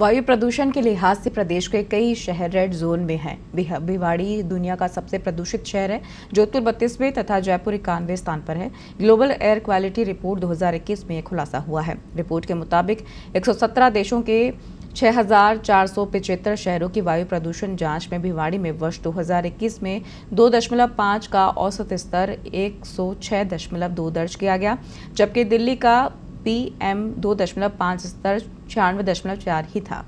वायु प्रदूषण के लिहाज से प्रदेश के कई शहर रेड जोन में हैं भिवाड़ी दुनिया का सबसे प्रदूषित शहर है जोधपुर बत्तीसवें तथा जयपुर इक्यानवे स्थान पर है ग्लोबल एयर क्वालिटी रिपोर्ट 2021 में खुलासा हुआ है रिपोर्ट के मुताबिक 117 देशों के छह शहरों की वायु प्रदूषण जांच में भिवाड़ी में वर्ष 2021 में 2.5 का औसत स्तर 106.2 दर्ज किया गया जबकि दिल्ली का पी एम दो दशमलव पाँच स्तर छियानवे दशमलव चार ही था